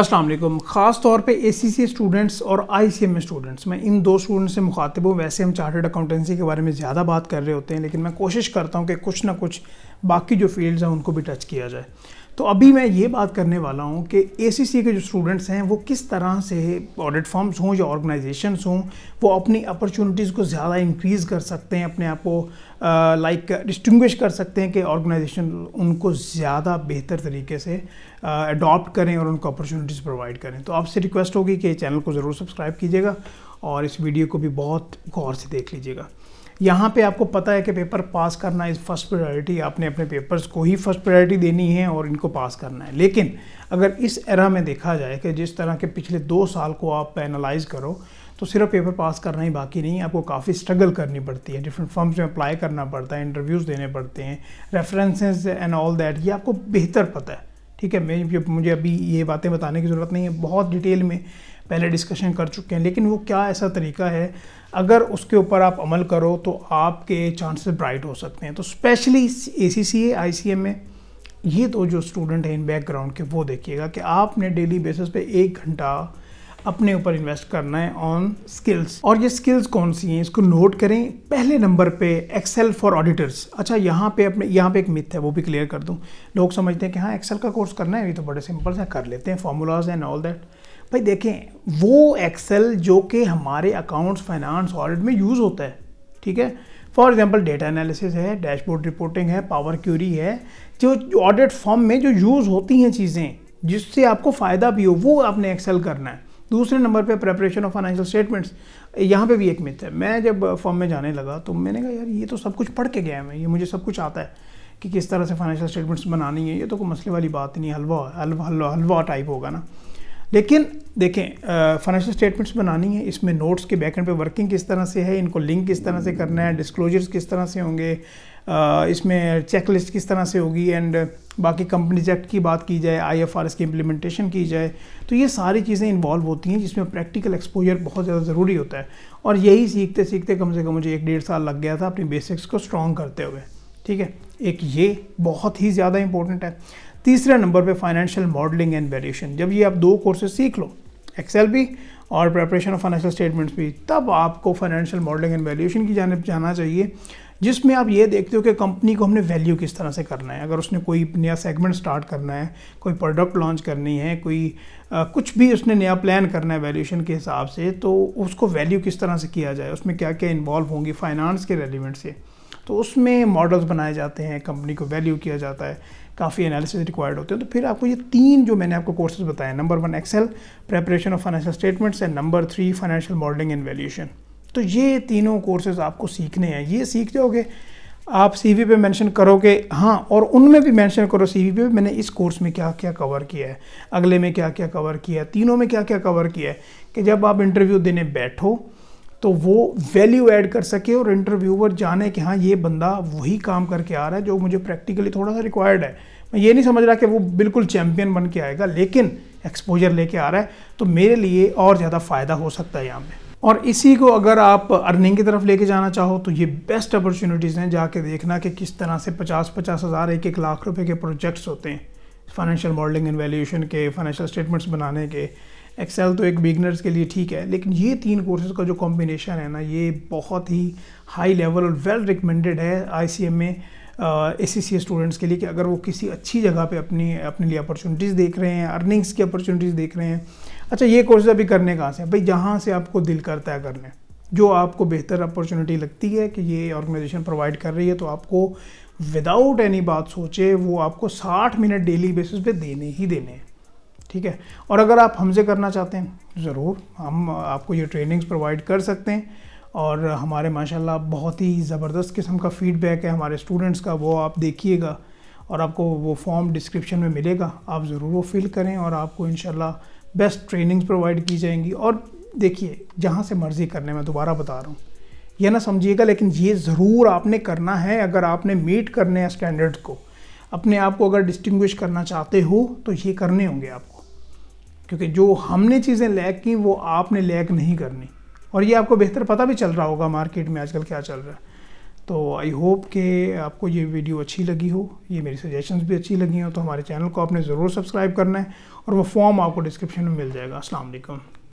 असलम ख़ास तौर पे सी स्टूडेंट्स और आईसीएम स्टूडेंट्स मैं इन दो स्टूडेंट्स से मुखातिब हूँ वैसे हम चार्टर्ड अकाउंटेंसी के बारे में ज़्यादा बात कर रहे होते हैं लेकिन मैं कोशिश करता हूँ कि कुछ ना कुछ बाकी जो फील्ड्स हैं उनको भी टच किया जाए तो अभी मैं ये बात करने वाला हूँ कि ए के जो स्टूडेंट्स हैं वो किस तरह से ऑडिट फॉर्म्स हों या ऑर्गेनाइजेशन हों वो अपनी अपॉर्चुनिटीज़ को ज़्यादा इंक्रीज़ कर सकते हैं अपने आप को लाइक डिस्टिंग्विश कर सकते हैं कि ऑर्गेनाइजेशन उनको ज़्यादा बेहतर तरीके से अडॉप्ट uh, करें और उनको अपॉर्चुनिटीज़ प्रोवाइड करें तो आपसे रिक्वेस्ट होगी कि चैनल को ज़रूर सब्सक्राइब कीजिएगा और इस वीडियो को भी बहुत गौर से देख लीजिएगा यहाँ पे आपको पता है कि पेपर पास करना इज़ फर्स्ट प्रायोरिटी आपने अपने पेपर्स को ही फर्स्ट प्रायोरिटी देनी है और इनको पास करना है लेकिन अगर इस एरा में देखा जाए कि जिस तरह के पिछले दो साल को आप एनालाइज करो तो सिर्फ पेपर पास करना ही बाकी नहीं है आपको काफ़ी स्ट्रगल करनी पड़ती है डिफरेंट फॉर्म्स में अप्लाई करना पड़ता है इंटरव्यूज़ देने पड़ते हैं रेफरेंसेज एंड ऑल दैट ये आपको बेहतर पता है ठीक है मैं मुझे अभी ये बातें बताने की ज़रूरत नहीं है बहुत डिटेल में पहले डिस्कशन कर चुके हैं लेकिन वो क्या ऐसा तरीका है अगर उसके ऊपर आप अमल करो तो आपके चांसेस ब्राइट हो सकते हैं तो स्पेशली ए सी सी आई सी एम में ये तो जो स्टूडेंट हैं इन बैकग्राउंड के वो देखिएगा कि आपने डेली बेसिस पे एक घंटा अपने ऊपर इन्वेस्ट करना है ऑन स्किल्स और ये स्किल्स कौन सी हैं इसको नोट करें पहले नंबर पे एक्सेल फॉर ऑडिटर्स अच्छा यहाँ पे अपने यहाँ पे एक मिथ है वो भी क्लियर कर दूँ लोग समझते हैं कि हाँ एक्सेल का कोर्स करना है ये तो बड़े सिंपल से कर लेते हैं फार्मूलाज एंड ऑल दैट भाई देखें वो एक्सेल जो कि हमारे अकाउंट्स फाइनेंस ऑडिट में यूज़ होता है ठीक है फॉर एग्जाम्पल डेटा एनालिसिस है डैशबोर्ड रिपोर्टिंग है पावर क्यूरी है जो ऑडिट फॉर्म में जो यूज़ होती हैं चीज़ें जिससे आपको फ़ायदा भी हो वो आपने एक्सेल करना है दूसरे नंबर पे प्रेपरेशन ऑफ फाइनेंशियल स्टेटमेंट्स यहाँ पे भी एक मिथ है मैं जब फॉर्म uh, में जाने लगा तो मैंने कहा यार ये तो सब कुछ पढ़ के गया है मैं ये मुझे सब कुछ आता है कि किस तरह से फाइनेंशियल स्टेटमेंट्स बनानी है ये तो कोई मसले वाली बात नहीं हलवा हलवा हलवा हलवा टाइप होगा ना लेकिन देखें फाइनेंशियल uh, स्टेटमेंट्स बनानी है इसमें नोट्स के बैकएंड पे वर्किंग किस तरह से है इनको लिंक किस तरह से करना है डिस्क्लोजर्स किस तरह से होंगे इसमें चेकलिस्ट किस तरह से होगी एंड बाकी कंपनीज एक्ट की बात की जाए आईएफआरएस की इम्प्लीमेंटेशन की जाए तो ये सारी चीज़ें इन्वॉल्व होती हैं जिसमें प्रैक्टिकल एक्सपोजर बहुत ज़्यादा ज़रूरी होता है और यही सीखते सीखते कम से कम मुझे एक डेढ़ साल लग गया था अपनी बेसिक्स को स्ट्रॉन्ग करते हुए ठीक है एक ये बहुत ही ज़्यादा इंपॉर्टेंट है तीसरे नंबर पे फाइनेंशियल मॉडलिंग एंड वेरिएशन जब ये आप दो कोर्सेज सीख लो एक्सेल भी और प्रेपरेशन ऑफ फाइनेंशियल स्टेटमेंट्स भी तब आपको फाइनेंशियल मॉडलिंग एंड वैल्यूशन की जानब जाना चाहिए जिसमें आप ये देखते हो कि कंपनी को हमने वैल्यू किस तरह से करना है अगर उसने कोई नया सेगमेंट स्टार्ट करना है कोई प्रोडक्ट लॉन्च करनी है कोई आ, कुछ भी उसने नया प्लान करना है वैल्यूशन के हिसाब से तो उसको वैल्यू किस तरह से किया जाए उसमें क्या क्या इन्वॉल्व होंगी फाइनेंस के रेलिवेंट से तो उसमें मॉडल्स बनाए जाते हैं कंपनी को वैल्यू किया जाता है काफ़ी एनालिसिस रिक्वायर्ड होते हैं तो फिर आपको ये तीन जो मैंने आपको कोर्सेज बताए number one excel preparation of financial statements and number three financial modelling and valuation तो ये तीनों कोर्सेज आपको सीखने हैं ये सीख जाओगे आप सी पे मेंशन करोगे हाँ और उनमें भी मेंशन करो सी पे मैंने इस कोर्स में क्या क्या कवर किया है अगले में क्या क्या कवर किया है तीनों में क्या क्या कवर किया है कि जब आप इंटरव्यू देने बैठो तो वो वैल्यू ऐड कर सके और इंटरव्यूअर जाने कि हाँ ये बंदा वही काम करके आ रहा है जो मुझे प्रैक्टिकली थोड़ा सा रिक्वायर्ड है मैं ये नहीं समझ रहा कि वो बिल्कुल चैम्पियन बन के आएगा लेकिन एक्सपोजर लेके आ रहा है तो मेरे लिए और ज़्यादा फ़ायदा हो सकता है यहाँ पर और इसी को अगर आप अर्निंग की तरफ लेके जाना चाहो तो ये बेस्ट अपॉर्चुनिटीज़ हैं जाके देखना कि किस तरह से पचास पचास हज़ार एक एक लाख रुपए के प्रोजेक्ट्स होते हैं फाइनेंशियल मॉडलिंग एंड वैल्यूएशन के फाइनेंशियल स्टेटमेंट्स बनाने के एक्सेल तो एक बिगनर्स के लिए ठीक है लेकिन ये तीन कोर्सेज का जो कॉम्बिनेशन है ना ये बहुत ही हाई लेवल और वेल रिकमेंडेड है आई में ए सी सी स्टूडेंट्स के लिए कि अगर वो किसी अच्छी जगह पे अपनी अपने लिए अपॉर्चुनिटीज़ देख रहे हैं अर्निंग्स की अपॉर्चुनिटीज़ देख रहे हैं अच्छा ये कोर्सेज अभी करने कहाँ से हैं भाई जहाँ से आपको दिल करता है करने जो आपको बेहतर अपॉर्चुनिटी लगती है कि ये ऑर्गेनाइजेशन प्रोवाइड कर रही है तो आपको विदाउट एनी बात सोचे वो आपको 60 मिनट डेली बेसिस पे देने ही देने हैं ठीक है और अगर आप हमसे करना चाहते हैं ज़रूर हम आपको ये ट्रेनिंग्स प्रोवाइड कर सकते हैं और हमारे माशाल्लाह बहुत ही ज़बरदस्त किस्म का फीडबैक है हमारे स्टूडेंट्स का वो आप देखिएगा और आपको वो फॉर्म डिस्क्रिप्शन में मिलेगा आप ज़रूर वो फिल करें और आपको इन बेस्ट ट्रेनिंग्स प्रोवाइड की जाएंगी और देखिए जहाँ से मर्ज़ी करने मैं दोबारा बता रहा हूँ यह ना समझिएगा लेकिन ये ज़रूर आपने करना है अगर आपने मीट करने हैं स्टैंडर्ड को अपने आप को अगर डिस्टिंग्विश करना चाहते हो तो ये करने होंगे आपको क्योंकि जो हमने चीज़ें लैक की वो आपने लैक नहीं करनी और ये आपको बेहतर पता भी चल रहा होगा मार्केट में आजकल क्या चल रहा है तो आई होप कि आपको ये वीडियो अच्छी लगी हो ये मेरी सजेशंस भी अच्छी लगी हो तो हमारे चैनल को आपने ज़रूर सब्सक्राइब करना है और वो फॉर्म आपको डिस्क्रिप्शन में मिल जाएगा असलम